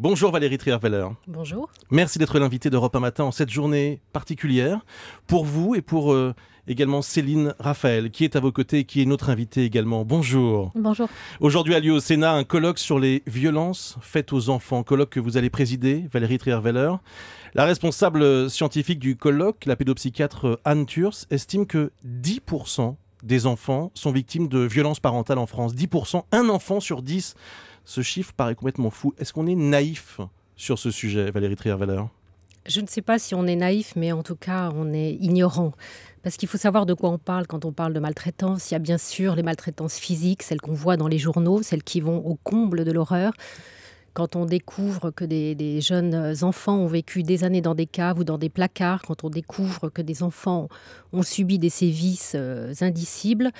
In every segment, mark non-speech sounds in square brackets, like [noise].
Bonjour Valérie Trierweiler. Bonjour. Merci d'être l'invité d'Europe un matin en cette journée particulière pour vous et pour euh, également Céline Raphaël qui est à vos côtés et qui est notre invitée également. Bonjour. Bonjour. Aujourd'hui a lieu au Sénat un colloque sur les violences faites aux enfants, colloque que vous allez présider, Valérie trier Trierweiler. La responsable scientifique du colloque, la pédopsychiatre Anne Thurs, estime que 10% des enfants sont victimes de violences parentales en France. 10%, un enfant sur 10. Ce chiffre paraît complètement fou. Est-ce qu'on est naïf sur ce sujet, Valérie trier Je ne sais pas si on est naïf, mais en tout cas, on est ignorant. Parce qu'il faut savoir de quoi on parle quand on parle de maltraitance. Il y a bien sûr les maltraitances physiques, celles qu'on voit dans les journaux, celles qui vont au comble de l'horreur quand on découvre que des, jeunes enfants ont vécu des années dans des caves ou dans des placards, quand on découvre que des enfants ont subi des sévices euh, indicibles,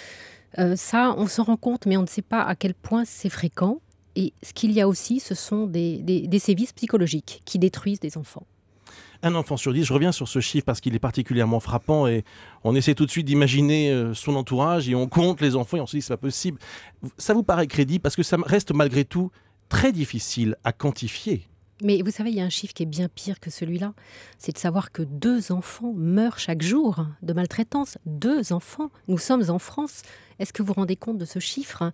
euh, ça, on s'en rend compte, mais on ne sait pas à quel point c'est fréquent. Et ce qu'il y a aussi, ce sont des, des, sévices psychologiques qui détruisent des enfants un enfant sur dix. Je reviens sur ce chiffre parce qu'il est particulièrement frappant et on essaie tout de suite d'imaginer euh, son entourage et on compte les enfants et on se dit c'est pas possible. Ça vous paraît crédible parce que ça reste malgré tout très difficile à quantifier. Mais vous savez, il y a un chiffre qui est bien pire que celui-là. C'est de savoir que deux enfants meurent chaque jour de maltraitance. Deux enfants. Nous sommes en France. Est-ce que vous vous rendez compte de ce chiffre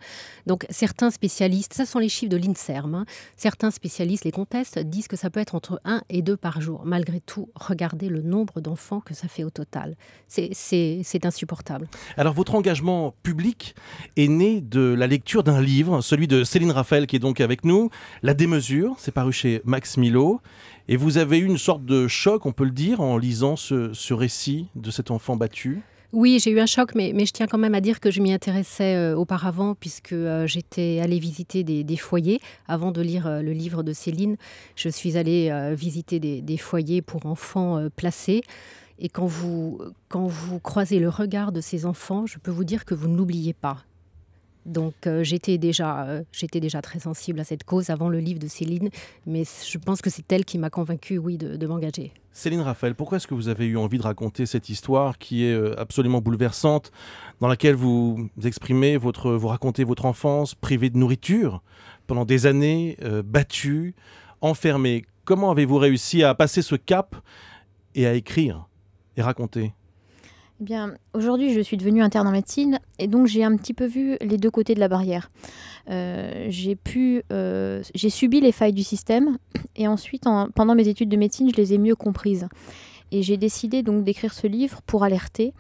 Donc certains spécialistes, ça sont les chiffres de l'INSERM, hein. certains spécialistes les contestent, disent que ça peut être entre 1 et 2 par jour. Malgré tout, regardez le nombre d'enfants que ça fait au total. C'est insupportable. Alors votre engagement public est né de la lecture d'un livre, celui de Céline Raphaël qui est donc avec nous, La démesure, c'est paru chez Max Milo. Et vous avez eu une sorte de choc, on peut le dire, en lisant ce récit de cet enfant battu oui, j'ai eu un choc, mais, je tiens quand même à dire que je m'y intéressais euh, auparavant, puisque euh, j'étais allée visiter des, foyers. Avant de lire euh, le livre de Céline, je suis allée visiter des, foyers pour enfants placés. Et quand vous, quand vous croisez le regard de ces enfants, je peux vous dire que vous ne l'oubliez pas. Donc euh, euh, j'étais déjà, très sensible à cette cause avant le livre de Céline, mais je pense que c'est elle qui m'a convaincu, oui, de, m'engager. Céline Raphaël, pourquoi est-ce que vous avez eu envie de raconter cette histoire qui est euh, absolument bouleversante, dans laquelle vous exprimez votre, vous racontez votre enfance privée de nourriture pendant des années, battue, enfermée. Comment avez-vous réussi à passer ce cap et à écrire et raconter aujourd'hui, je suis devenue interne en médecine et donc j'ai un petit peu vu les deux côtés de la barrière. Euh, j'ai pu, euh, j'ai subi les failles du système et ensuite, en, pendant mes études de médecine, je les ai mieux comprises. Et j'ai décidé donc d'écrire ce livre pour alerter,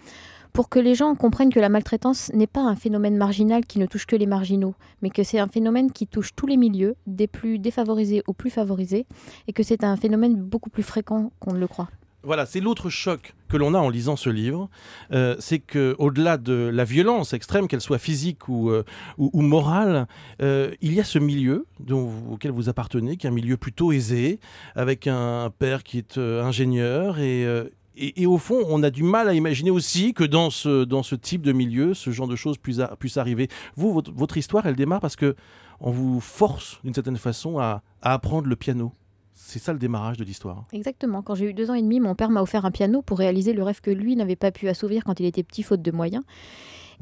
pour que les gens comprennent que la maltraitance n'est pas un phénomène marginal qui ne touche que les marginaux, mais que c'est un phénomène qui touche tous les milieux, des plus défavorisés aux plus favorisés, et que c'est un phénomène beaucoup plus fréquent qu'on ne le croit voilà, c'est l'autre choc que l'on a en lisant ce livre, euh, c'est que au-delà de la violence extrême, qu'elle soit physique ou, euh, morale, euh, il y a ce milieu dont auquel vous appartenez, qui est un milieu plutôt aisé, avec un père qui est ingénieur et au fond, on a du mal à imaginer aussi que dans ce, dans ce type de milieu, ce genre de choses puisse, arriver. Vous, votre, histoire, elle démarre parce que on vous force, d'une certaine façon, à apprendre le piano. C'est ça le démarrage de l'histoire. Exactement. Quand j'ai eu deux ans et demi, mon père m'a offert un piano pour réaliser le rêve que lui n'avait pas pu assouvir quand il était petit, faute de moyens.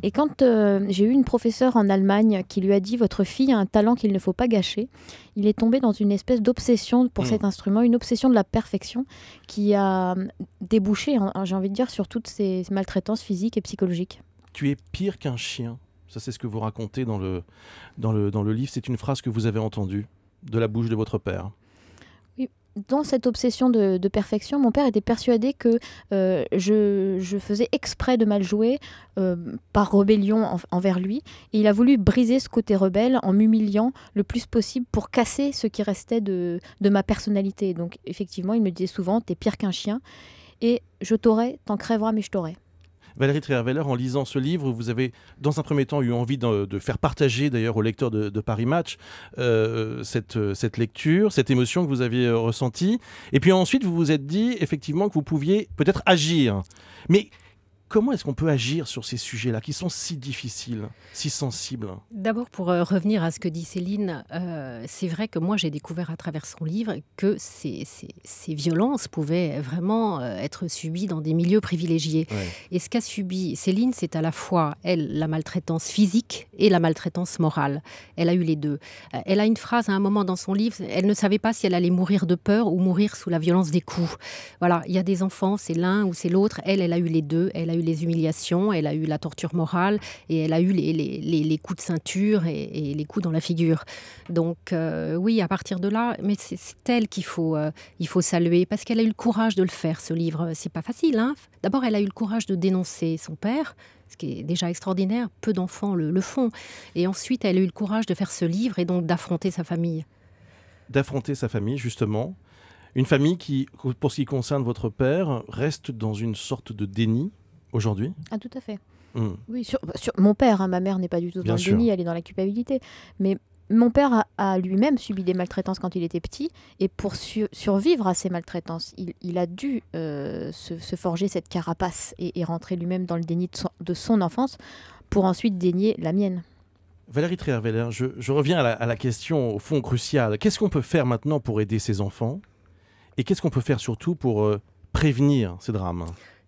Et quand euh, j'ai eu une professeure en Allemagne qui lui a dit Votre fille a un talent qu'il ne faut pas gâcher, il est tombé dans une espèce d'obsession pour mmh. cet instrument, une obsession de la perfection qui a débouché, j'ai envie de dire, sur toutes ces maltraitances physiques et psychologiques. Tu es pire qu'un chien. Ça, c'est ce que vous racontez dans le, dans le, dans le livre. C'est une phrase que vous avez entendue de la bouche de votre père dans cette obsession de, perfection, mon père était persuadé que euh, je, faisais exprès de mal jouer euh, par rébellion envers lui. Et il a voulu briser ce côté rebelle en m'humiliant le plus possible pour casser ce qui restait de, de ma personnalité. Donc effectivement, il me disait souvent, t'es pire qu'un chien. Et je t'aurai, t'en crèveras, mais je t'aurai. Valérie Trierweiler, en lisant ce livre, vous avez dans un premier temps eu envie de, faire partager d'ailleurs aux lecteurs de, Paris Match euh, cette, cette lecture, cette émotion que vous aviez euh, ressentie. Et puis ensuite, vous vous êtes dit effectivement que vous pouviez peut-être agir. Mais Comment est-ce qu'on peut agir sur ces sujets-là qui sont si difficiles, si sensibles D'abord, pour euh, revenir à ce que dit Céline, euh, c'est vrai que moi j'ai découvert à travers son livre que ces, violences pouvaient vraiment euh, être subies dans des milieux privilégiés. Et ce qu'a subi Céline, c'est à la fois, elle, la maltraitance physique et la maltraitance morale. Elle a eu les deux. elle a une phrase à un moment dans son livre, elle ne savait pas si elle allait mourir de peur ou mourir sous la violence des coups. Voilà, il y a des enfants, c'est l'un ou c'est l'autre. Elle, elle a eu les deux. Elle a eu les humiliations, elle a eu la torture morale et elle a eu les, coups de ceinture et, les coups dans la figure. Donc euh, oui, à partir de là, mais c'est elle qu'il faut, euh, il faut saluer parce qu'elle a eu le courage de le faire, ce livre. C'est pas facile. Hein. D'abord, elle a eu le courage de dénoncer son père, ce qui est déjà extraordinaire. Peu d'enfants le font. Et ensuite, elle a eu le courage de faire ce livre et donc d'affronter sa famille. D'affronter sa famille, justement. Une famille qui, pour ce qui concerne votre père, reste dans une sorte de déni aujourd'hui. Ah, tout à fait. Hmm. Oui, bah, sur, mon père, hein, ma mère n'est pas du tout dans le déni, elle est dans la culpabilité. Mais mon père a, lui-même subi des maltraitances quand il était petit, et pour survivre à ces maltraitances, il, a dû euh, se, forger cette carapace et, rentrer lui-même dans le déni de son, enfance pour ensuite dénier la mienne. Valérie Trierweiler, je, je, reviens à la, question au fond cruciale. Qu'est-ce qu'on peut faire maintenant pour aider ces enfants Et qu'est-ce qu'on peut faire surtout pour euh, prévenir ces drames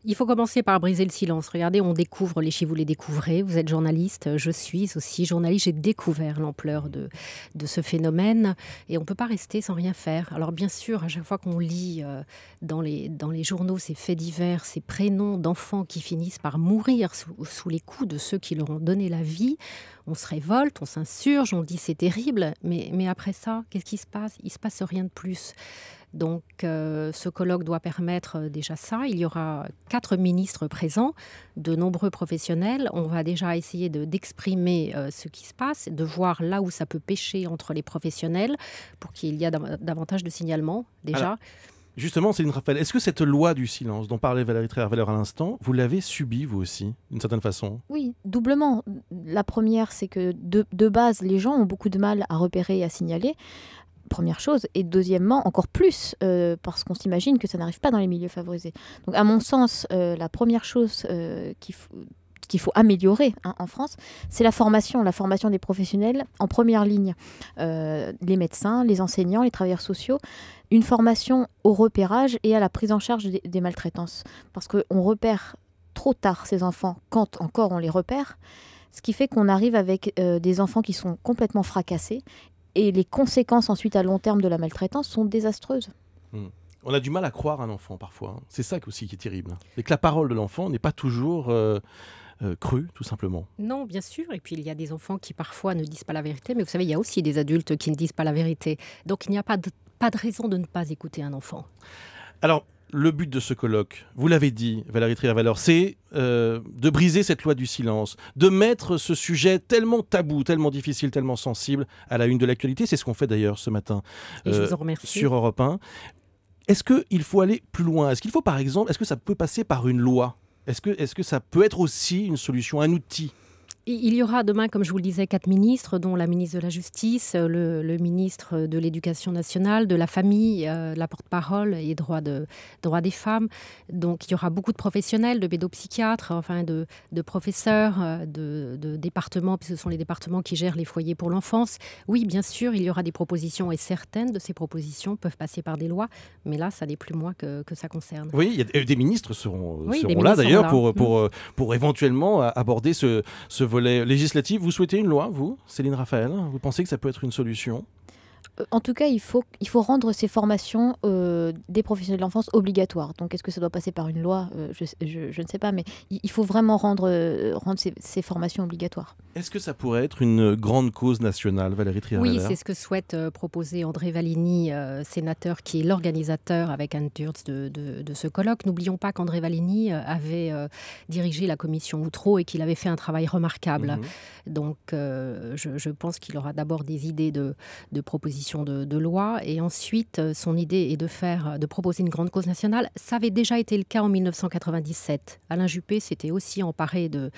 il faut commencer par briser le silence. Regardez, on découvre les chiffres, vous les découvrez. Vous êtes journaliste, je suis aussi journaliste. J'ai découvert l'ampleur de, ce phénomène et on ne peut pas rester sans rien faire. Alors bien sûr, à chaque fois qu'on lit euh, dans, les, dans les journaux ces faits divers, ces prénoms d'enfants qui finissent par mourir sous, les coups de ceux qui leur ont donné la vie, on se révolte, on s'insurge, on dit c'est terrible, mais, mais après ça, qu'est-ce qui se passe Il se passe rien de plus. Donc euh, ce colloque doit permettre euh, déjà ça. Il y aura quatre ministres présents, de nombreux professionnels. On va déjà essayer d'exprimer de, d'exprimer euh, ce qui se passe, de voir là où ça peut pêcher entre les professionnels pour qu'il y ait davantage de signalements déjà. justement justement, Céline Raphaël, est-ce que cette loi du silence dont parlait Valérie Trévaleur à l'instant, vous l'avez subie vous aussi, d'une certaine façon Oui, doublement. La première, c'est que de base, les gens ont beaucoup de mal à repérer et à signaler première chose. Et deuxièmement, encore plus, euh, parce qu'on s'imagine que ça n'arrive pas dans les milieux favorisés. Donc, à mon sens, euh, la première chose euh, qu'il faut améliorer hein, en France, c'est la formation, la formation des professionnels en première ligne, les médecins, les enseignants, les travailleurs sociaux, une formation au repérage et à la prise en charge des, maltraitances, parce qu'on repère trop tard ces enfants quand encore on les repère. Ce qui fait qu'on arrive avec des enfants qui sont complètement fracassés et les conséquences ensuite à long terme de la maltraitance sont désastreuses. Hmm. On a du mal à croire un enfant parfois. Hein. C'est ça aussi qui est terrible. Hein. C'est que la parole de l'enfant n'est pas toujours euh, euh, crue, tout simplement. Non, bien sûr. Et puis il y a des enfants qui parfois ne disent pas la vérité, mais vous savez, il y a aussi des adultes qui ne disent pas la vérité. Donc il n'y a pas de, pas de raison de ne pas écouter un enfant. Alors, le but de ce colloque, vous l'avez dit, Valérie Trier-Valor, c'est euh, de briser cette loi du silence, de mettre ce sujet tellement tabou, tellement difficile, tellement sensible à la une de l'actualité. C'est ce qu'on fait d'ailleurs ce matin euh, sur Europe 1. Est-ce qu'il faut aller plus loin Est-ce qu'il faut, par exemple, est-ce que ça peut passer par une loi Est-ce que, est -ce que ça peut être aussi une solution, un outil il y aura demain, comme je vous le disais, quatre ministres, dont la ministre de la Justice, euh, le, ministre de l'Éducation nationale, de la Famille, euh, la porte-parole et droit, de, des femmes. Donc il y aura beaucoup de professionnels, de pédopsychiatres, enfin de, professeurs, euh, de, départements, puisque ce sont les départements qui gèrent les foyers pour l'enfance. Oui, bien sûr, il y aura des propositions et certaines de ces propositions peuvent passer par des lois, mais là, ça n'est plus moi que, ça concerne. Oui, il y a, des ministres seront, seront là d'ailleurs pour, mm. pour, pour, éventuellement aborder ce, ce législatif. Vous souhaitez une loi, vous, Céline Raphaël Vous pensez que ça peut être une solution en tout cas, il faut, il faut rendre ces formations euh, des professionnels de l'enfance obligatoires. Donc, est-ce que ça doit passer par une loi euh, je, ne sais pas, mais il, faut vraiment rendre, euh, rendre ces, formations obligatoires. Est-ce que ça pourrait être une grande cause nationale, Valérie Trier Oui, c'est ce que souhaite proposer André Valigny, sénateur qui est l'organisateur avec Anne Turtz de, ce colloque. N'oublions pas qu'André Valigny avait dirigé la commission Outreau et qu'il avait fait un travail remarquable. Mhm. Donc, je, pense qu'il aura d'abord des idées de, de propositions de, loi. Et ensuite, euh, son idée est de faire, de proposer une grande cause nationale. Ça avait déjà été le cas en 1997. Alain Juppé s'était aussi emparé de,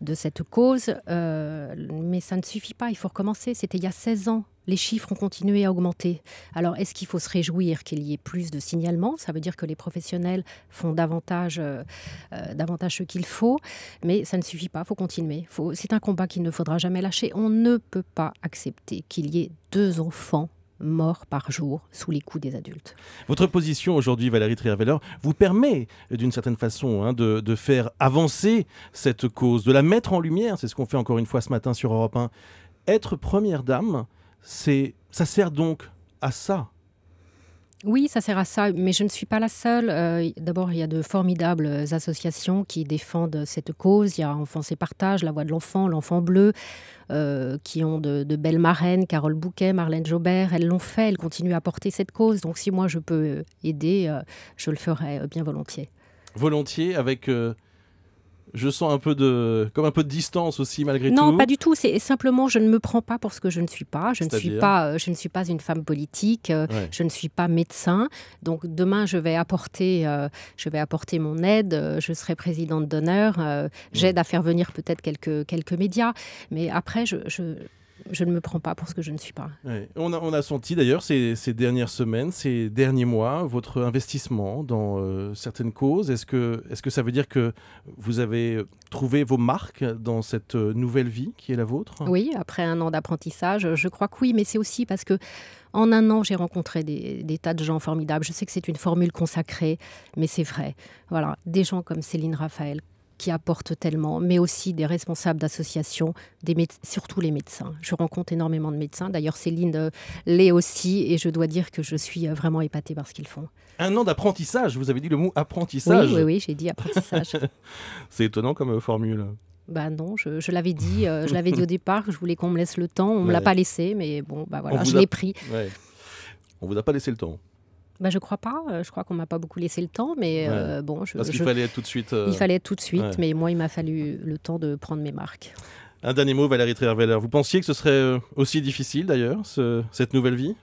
de cette cause, euh, mais ça ne suffit pas. Il faut recommencer. C'était il y a 16 ans les chiffres ont continué à augmenter. Alors, est-ce qu'il faut se réjouir qu'il y ait plus de signalements Ça veut dire que les professionnels font davantage, euh, euh, davantage ce qu'il faut, mais ça ne suffit pas, il faut continuer. c'est un combat qu'il ne faudra jamais lâcher. On ne peut pas accepter qu'il y ait deux enfants morts par jour sous les coups des adultes. Votre position aujourd'hui, Valérie Trierweiler, vous permet d'une certaine façon hein, de, de, faire avancer cette cause, de la mettre en lumière. C'est ce qu'on fait encore une fois ce matin sur Europe 1. Être première dame, c'est ça sert donc à ça. Oui, ça sert à ça, mais je ne suis pas la seule. Euh, d'abord, il y a de formidables associations qui défendent cette cause. Il y a Enfance et Partage, La Voix de l'Enfant, L'Enfant Bleu, euh, qui ont de, belles marraines, Carole Bouquet, Marlène Jobert. Elles l'ont fait, elles continuent à porter cette cause. Donc si moi je peux aider, euh, je le ferai bien volontiers. Volontiers, avec je sens un peu de, comme un peu de distance aussi malgré tout. Non, pas du tout. C'est simplement, je ne me prends pas pour ce que je ne suis pas. Je ne suis pas, euh, je ne suis pas une femme politique. Euh, je ne suis pas médecin. Donc demain, je vais apporter, euh, je vais apporter mon aide. Je serai présidente d'honneur. J'aide à faire venir peut-être quelques quelques médias. Mais après, je je ne me prends pas pour ce que je ne suis pas. On, a, on, a, senti d'ailleurs ces, dernières semaines, ces derniers mois, votre investissement dans euh, certaines causes. Est-ce que, est que ça veut dire que vous avez trouvé vos marques dans cette euh, nouvelle vie qui est la vôtre Oui, après un an d'apprentissage, je crois que oui, mais c'est aussi parce que en un an, j'ai rencontré des, des, tas de gens formidables. Je sais que c'est une formule consacrée, mais c'est vrai. Voilà, des gens comme Céline Raphaël, qui apportent tellement, mais aussi des responsables d'associations, des surtout les médecins. Je rencontre énormément de médecins. D'ailleurs, Céline euh, l'est aussi, et je dois dire que je suis euh, vraiment épatée par ce qu'ils font. Un an d'apprentissage, vous avez dit le mot apprentissage. Oui, oui, j'ai dit apprentissage. [laughs] C'est étonnant comme euh, formule. Ben non, je, l'avais dit, je l'avais dit au départ, je voulais qu'on me laisse le temps, on ne me l'a pas laissé, mais bon, bah voilà, je l'ai pris. Ouais. On vous a pas laissé le temps bah, Je crois pas. Euh, je crois qu'on m'a pas beaucoup laissé le temps, mais euh, bon. Je, Parce qu'il fallait être tout de suite. Euh, il fallait être tout de suite, mais moi, il m'a fallu le temps de prendre mes marques. Un dernier mot, Valérie Trierweiler. Vous pensiez que ce serait aussi difficile, d'ailleurs, cette nouvelle vie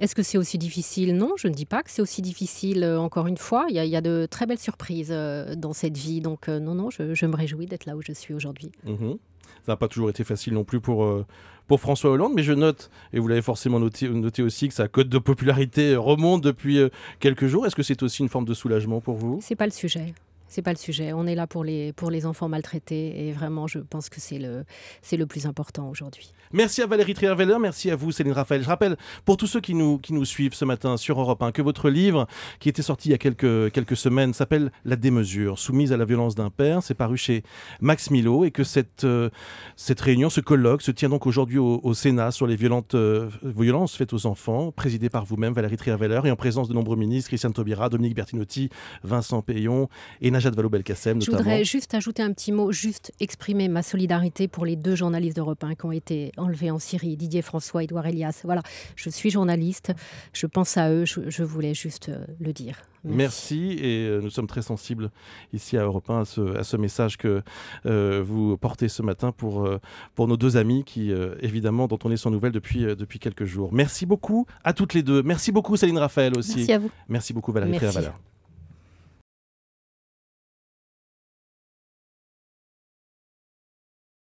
est-ce que c'est aussi difficile Non, je ne dis pas que c'est aussi difficile. encore une fois, il y, a de très belles surprises dans cette vie. Donc, non, non, je, me réjouis d'être là où je suis aujourd'hui. Mhm. Ça n'a pas toujours été facile non plus pour, euh, pour François Hollande, mais je note, et vous l'avez forcément noté, aussi, que sa cote de popularité euh, remonte depuis euh, quelques jours. Est-ce que c'est aussi une forme de soulagement pour vous Ce n'est pas le sujet c'est pas le sujet. On est là pour les, pour les enfants maltraités et vraiment, je pense que c'est le, c'est le plus important aujourd'hui. Merci à Valérie Trierweiler, merci à vous Céline Raphaël. Je rappelle pour tous ceux qui nous, qui nous suivent ce matin sur Europe 1 que votre livre, qui était sorti il y a quelques, quelques semaines, s'appelle La démesure, soumise à la violence d'un père. C'est paru chez Max Milo et que cette, euh, cette réunion, ce colloque se tient donc aujourd'hui au, Sénat sur les violentes, euh, violences faites aux enfants, présidée par vous-même Valérie Trierweiler et en présence de nombreux ministres, Christiane Taubira, Dominique Bertinotti, Vincent Payon et Najib. Je voudrais juste ajouter un petit mot, juste exprimer ma solidarité pour les deux journalistes d'Europe 1 qui ont été enlevés en Syrie, Didier François, Edouard Elias. Voilà, je suis journaliste, je pense à eux, je, voulais juste euh, le dire. Merci. et euh, nous sommes très sensibles ici à Europe 1 à ce, message que euh, vous portez ce matin pour, pour nos deux amis qui, évidemment, dont on est sans nouvelles depuis, depuis quelques jours. Merci beaucoup à toutes les deux. Merci beaucoup Céline Raphaël aussi. Merci à vous. Merci beaucoup Valérie